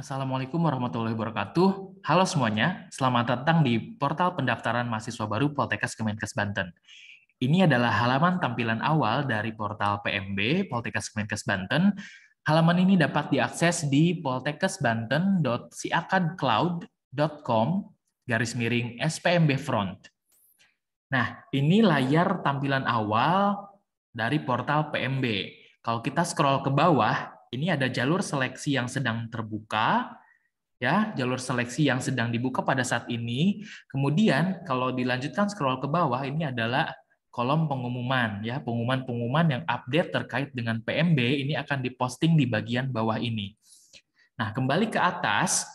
Assalamualaikum warahmatullahi wabarakatuh. Halo semuanya, selamat datang di portal pendaftaran mahasiswa baru Poltekkes Kemenkes Banten. Ini adalah halaman tampilan awal dari portal PMB Poltekkes Kemenkes Banten. Halaman ini dapat diakses di poltekkesbanten.siakadcloud.com garis miring SPMB Front. Nah, ini layar tampilan awal dari portal PMB. Kalau kita scroll ke bawah, ini ada jalur seleksi yang sedang terbuka, ya jalur seleksi yang sedang dibuka pada saat ini. Kemudian kalau dilanjutkan scroll ke bawah ini adalah kolom pengumuman ya, pengumuman-pengumuman yang update terkait dengan PMB ini akan diposting di bagian bawah ini. Nah, kembali ke atas,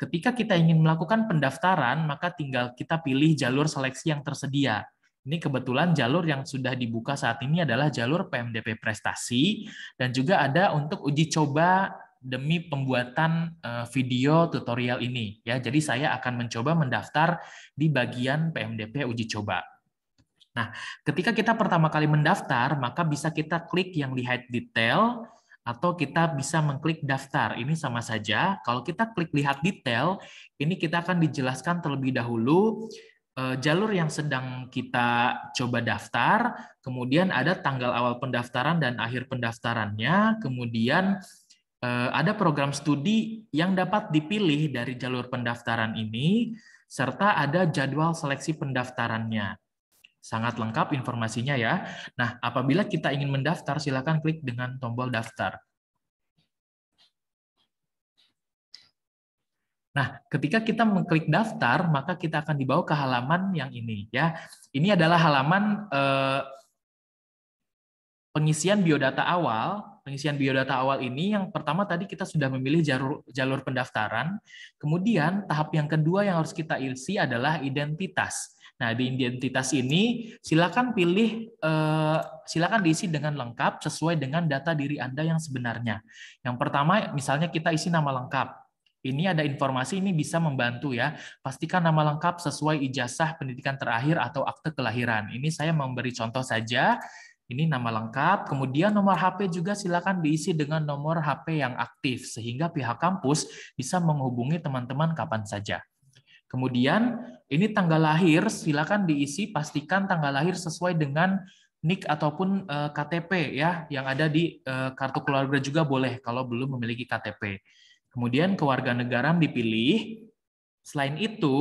ketika kita ingin melakukan pendaftaran, maka tinggal kita pilih jalur seleksi yang tersedia. Ini kebetulan jalur yang sudah dibuka saat ini adalah jalur PMDP prestasi dan juga ada untuk uji coba demi pembuatan eh, video tutorial ini ya. Jadi saya akan mencoba mendaftar di bagian PMDP uji coba. Nah, ketika kita pertama kali mendaftar, maka bisa kita klik yang lihat detail atau kita bisa mengklik daftar. Ini sama saja. Kalau kita klik lihat detail, ini kita akan dijelaskan terlebih dahulu Eh, jalur yang sedang kita coba daftar, kemudian ada tanggal awal pendaftaran dan akhir pendaftarannya, kemudian eh, ada program studi yang dapat dipilih dari jalur pendaftaran ini, serta ada jadwal seleksi pendaftarannya. Sangat lengkap informasinya ya. Nah, apabila kita ingin mendaftar, silakan klik dengan tombol daftar. Nah, ketika kita mengklik daftar, maka kita akan dibawa ke halaman yang ini ya. Ini adalah halaman eh, pengisian biodata awal. Pengisian biodata awal ini yang pertama tadi kita sudah memilih jalur jalur pendaftaran. Kemudian tahap yang kedua yang harus kita isi adalah identitas. Nah, di identitas ini silakan pilih eh, silakan diisi dengan lengkap sesuai dengan data diri Anda yang sebenarnya. Yang pertama misalnya kita isi nama lengkap. Ini ada informasi ini bisa membantu ya. Pastikan nama lengkap sesuai ijazah pendidikan terakhir atau akte kelahiran. Ini saya memberi contoh saja. Ini nama lengkap, kemudian nomor HP juga silakan diisi dengan nomor HP yang aktif sehingga pihak kampus bisa menghubungi teman-teman kapan saja. Kemudian ini tanggal lahir silakan diisi pastikan tanggal lahir sesuai dengan NIK ataupun eh, KTP ya yang ada di eh, kartu keluarga juga boleh kalau belum memiliki KTP. Kemudian kewarganegaraan dipilih. Selain itu,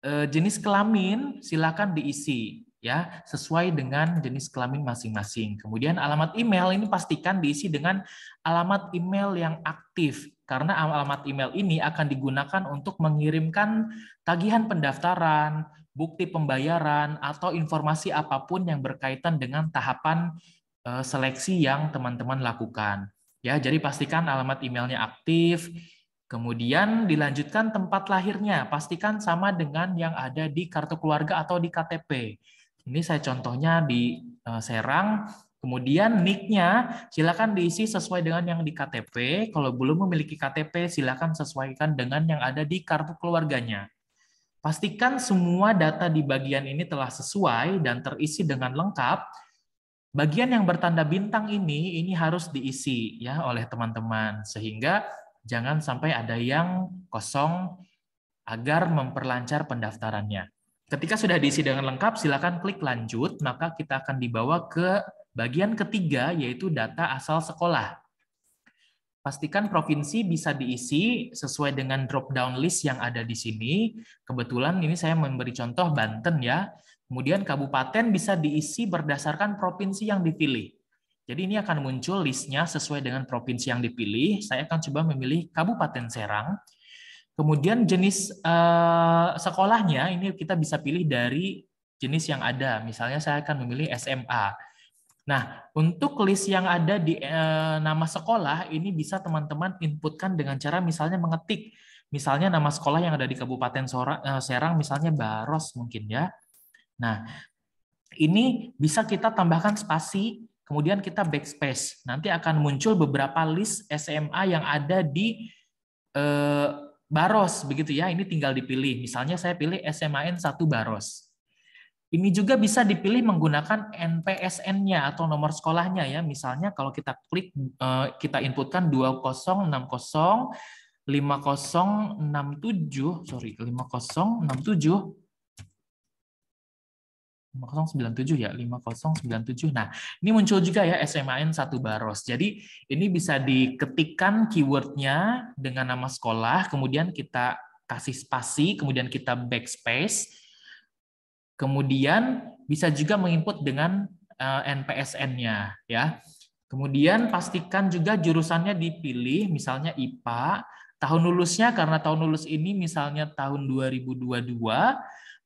eh, jenis kelamin silakan diisi ya sesuai dengan jenis kelamin masing-masing. Kemudian alamat email ini pastikan diisi dengan alamat email yang aktif karena alamat email ini akan digunakan untuk mengirimkan tagihan pendaftaran, bukti pembayaran atau informasi apapun yang berkaitan dengan tahapan eh, seleksi yang teman-teman lakukan. Ya, jadi pastikan alamat emailnya aktif. Kemudian dilanjutkan tempat lahirnya, pastikan sama dengan yang ada di kartu keluarga atau di KTP. Ini saya contohnya di eh, Serang. Kemudian nicknya silakan diisi sesuai dengan yang di KTP. Kalau belum memiliki KTP, silakan sesuaikan dengan yang ada di kartu keluarganya. Pastikan semua data di bagian ini telah sesuai dan terisi dengan lengkap Bagian yang bertanda bintang ini ini harus diisi ya oleh teman-teman sehingga jangan sampai ada yang kosong agar memperlancar pendaftarannya. Ketika sudah diisi dengan lengkap, silakan klik lanjut, maka kita akan dibawa ke bagian ketiga yaitu data asal sekolah. Pastikan provinsi bisa diisi sesuai dengan drop-down list yang ada di sini. Kebetulan ini saya memberi contoh Banten ya. Kemudian kabupaten bisa diisi berdasarkan provinsi yang dipilih. Jadi ini akan muncul listnya sesuai dengan provinsi yang dipilih. Saya akan coba memilih Kabupaten Serang. Kemudian jenis eh, sekolahnya ini kita bisa pilih dari jenis yang ada. Misalnya saya akan memilih SMA. Nah, untuk list yang ada di eh, nama sekolah ini bisa teman-teman inputkan dengan cara misalnya mengetik. Misalnya nama sekolah yang ada di Kabupaten eh, Serang misalnya Baros mungkin ya. Nah, ini bisa kita tambahkan spasi, kemudian kita backspace. Nanti akan muncul beberapa list SMA yang ada di eh, Baros, begitu ya. Ini tinggal dipilih. Misalnya saya pilih SMAN 1 Baros. Ini juga bisa dipilih menggunakan NPSN-nya atau nomor sekolahnya ya. Misalnya kalau kita klik eh, kita inputkan 2060 5067, sorry, 5067 5097 ya, 5097. Nah, ini muncul juga ya SMAN 1 Baros. Jadi ini bisa diketikkan keywordnya dengan nama sekolah, kemudian kita kasih spasi, kemudian kita backspace, kemudian bisa juga menginput dengan eh, NPSN-nya ya. Kemudian pastikan juga jurusannya dipilih, misalnya IPA, tahun lulusnya karena tahun lulus ini misalnya tahun 2022,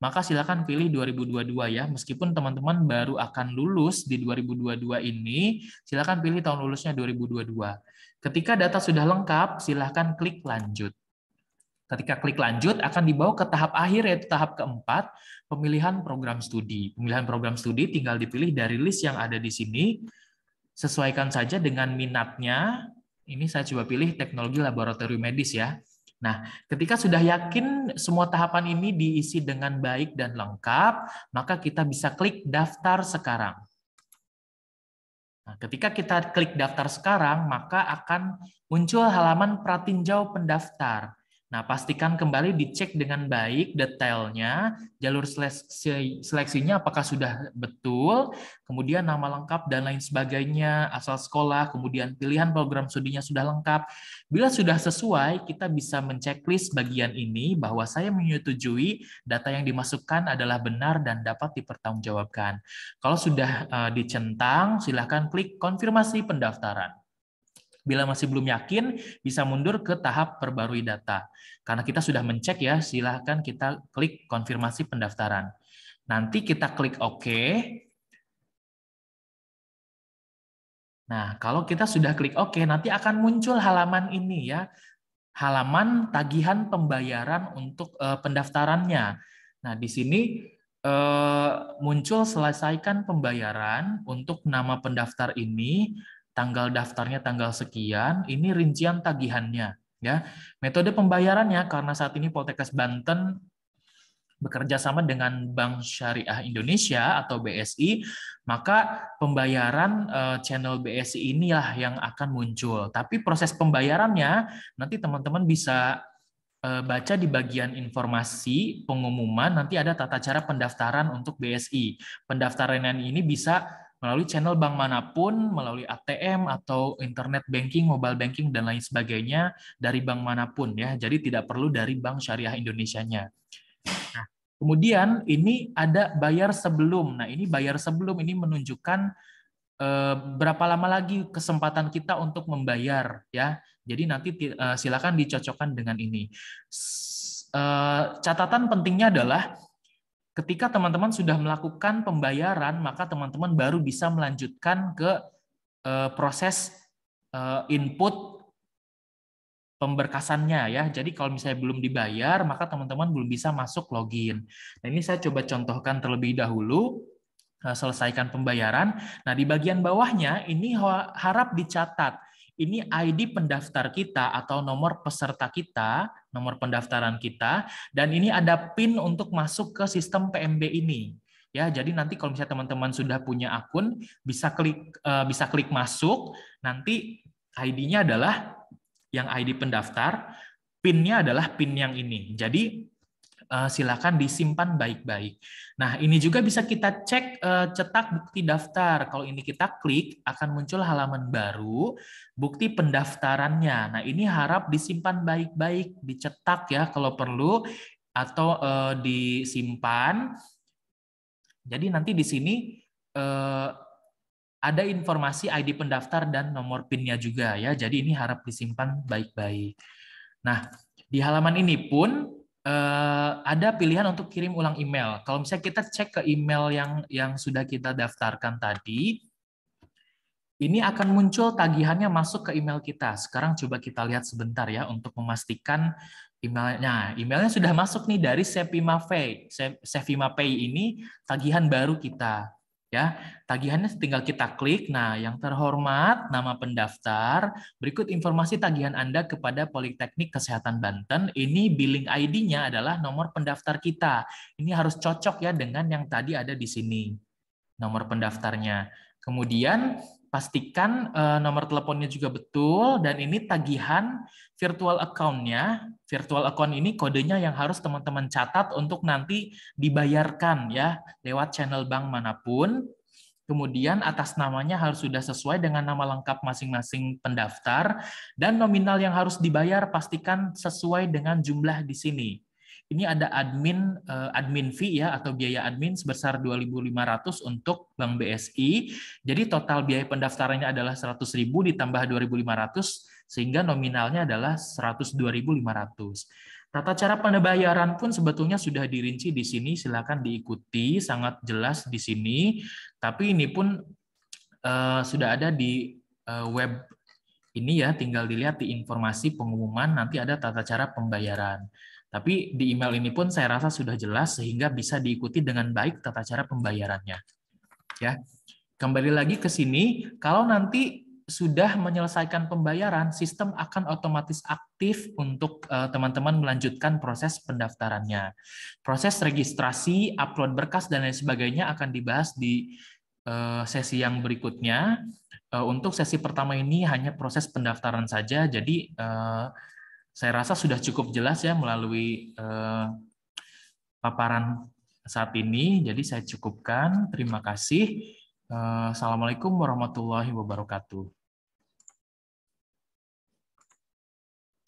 maka silakan pilih 2022 ya. Meskipun teman-teman baru akan lulus di 2022 ini, silakan pilih tahun lulusnya 2022. Ketika data sudah lengkap, silakan klik lanjut. Ketika klik lanjut akan dibawa ke tahap akhir yaitu tahap keempat, pemilihan program studi. Pemilihan program studi tinggal dipilih dari list yang ada di sini. Sesuaikan saja dengan minatnya. Ini saya coba pilih teknologi laboratorium medis ya. Nah, ketika sudah yakin semua tahapan ini diisi dengan baik dan lengkap, maka kita bisa klik daftar sekarang. Nah, ketika kita klik daftar sekarang, maka akan muncul halaman pratinjau pendaftar. Nah, pastikan kembali dicek dengan baik detailnya, jalur seleksi, seleksinya apakah sudah betul, kemudian nama lengkap dan lain sebagainya, asal sekolah, kemudian pilihan program studinya sudah lengkap. Bila sudah sesuai, kita bisa menceklis bagian ini bahwa saya menyetujui data yang dimasukkan adalah benar dan dapat dipertanggungjawabkan. Kalau sudah eh, dicentang, silahkan klik konfirmasi pendaftaran. Bila masih belum yakin, bisa mundur ke tahap perbarui data. Karena kita sudah mencek ya, silahkan kita klik konfirmasi pendaftaran. Nanti kita klik OK. Nah, kalau kita sudah klik OK, nanti akan muncul halaman ini ya. Halaman tagihan pembayaran untuk uh, pendaftarannya. Nah, di sini uh, muncul selesaikan pembayaran untuk nama pendaftar ini tanggal daftarnya tanggal sekian, ini rincian tagihannya. Ya, metode pembayarannya karena saat ini Poltekkes Banten bekerja sama dengan Bank Syariah Indonesia atau BSI, maka pembayaran eh, channel BSI inilah yang akan muncul. Tapi proses pembayarannya nanti teman-teman bisa eh, baca di bagian informasi pengumuman nanti ada tata cara pendaftaran untuk BSI. Pendaftaran ini bisa melalui channel bank manapun, melalui ATM atau internet banking, mobile banking dan lain sebagainya dari bank manapun ya. Jadi tidak perlu dari bank syariah Indonesia-nya. Nah, kemudian ini ada bayar sebelum. Nah, ini bayar sebelum ini menunjukkan eh, berapa lama lagi kesempatan kita untuk membayar ya. Jadi nanti eh, silakan dicocokkan dengan ini. Eh, catatan pentingnya adalah Ketika teman-teman sudah melakukan pembayaran, maka teman-teman baru bisa melanjutkan ke eh, proses eh, input pemberkasannya ya. Jadi kalau misalnya belum dibayar, maka teman-teman belum bisa masuk login. Nah, ini saya coba contohkan terlebih dahulu eh, selesaikan pembayaran. Nah, di bagian bawahnya ini harap dicatat ini ID pendaftar kita atau nomor peserta kita, nomor pendaftaran kita, dan ini ada PIN untuk masuk ke sistem PMB ini. Ya, jadi nanti kalau misalnya teman-teman sudah punya akun, bisa klik eh, bisa klik masuk, nanti ID-nya adalah yang ID pendaftar, PIN-nya adalah PIN yang ini. Jadi Eh, silakan disimpan baik-baik. Nah, ini juga bisa kita cek eh, cetak bukti daftar. Kalau ini kita klik, akan muncul halaman baru bukti pendaftarannya. Nah, ini harap disimpan baik-baik, dicetak ya kalau perlu atau eh, disimpan. Jadi nanti di sini ada informasi ID pendaftar dan nomor PIN-nya juga ya. Jadi ini harap disimpan baik-baik. Nah, di halaman ini pun Uh, ada pilihan untuk kirim ulang email. Kalau misalnya kita cek ke email yang yang sudah kita daftarkan tadi, ini akan muncul tagihannya masuk ke email kita. Sekarang coba kita lihat sebentar ya untuk memastikan emailnya. Emailnya sudah masuk nih dari Sevima Pay. Sevima Pay ini tagihan baru kita ya. Tagihannya tinggal kita klik. Nah, yang terhormat, nama pendaftar, berikut informasi tagihan Anda kepada Politeknik Kesehatan Banten. Ini billing ID-nya adalah nomor pendaftar kita. Ini harus cocok ya dengan yang tadi ada di sini. Nomor pendaftarnya. Kemudian Pastikan uh, nomor teleponnya juga betul dan ini tagihan virtual account-nya. Virtual account ini kodenya yang harus teman-teman catat untuk nanti dibayarkan ya lewat channel bank manapun. Kemudian atas namanya harus sudah sesuai dengan nama lengkap masing-masing pendaftar dan nominal yang harus dibayar pastikan sesuai dengan jumlah di sini ini ada admin eh, admin fee ya atau biaya admin sebesar 2.500 untuk Bank BSI. Jadi total biaya pendaftarannya adalah 100.000 ditambah 2.500 sehingga nominalnya adalah 102.500. Tata cara pembayaran pun sebetulnya sudah dirinci di sini, silakan diikuti, sangat jelas di sini. Tapi ini pun uh, sudah ada di uh, web ini ya, tinggal dilihat di informasi pengumuman nanti ada tata cara pembayaran. Tapi di email ini pun saya rasa sudah jelas sehingga bisa diikuti dengan baik tata cara pembayarannya. Ya. Kembali lagi ke sini, kalau nanti sudah menyelesaikan pembayaran, sistem akan otomatis aktif untuk eh, teman-teman melanjutkan proses pendaftarannya. Proses registrasi, upload berkas dan lain sebagainya akan dibahas di eh, sesi yang berikutnya. Eh, untuk sesi pertama ini hanya proses pendaftaran saja, jadi saya rasa sudah cukup jelas ya melalui eh, paparan saat ini. Jadi saya cukupkan. Terima kasih. Eh, Assalamualaikum warahmatullahi wabarakatuh.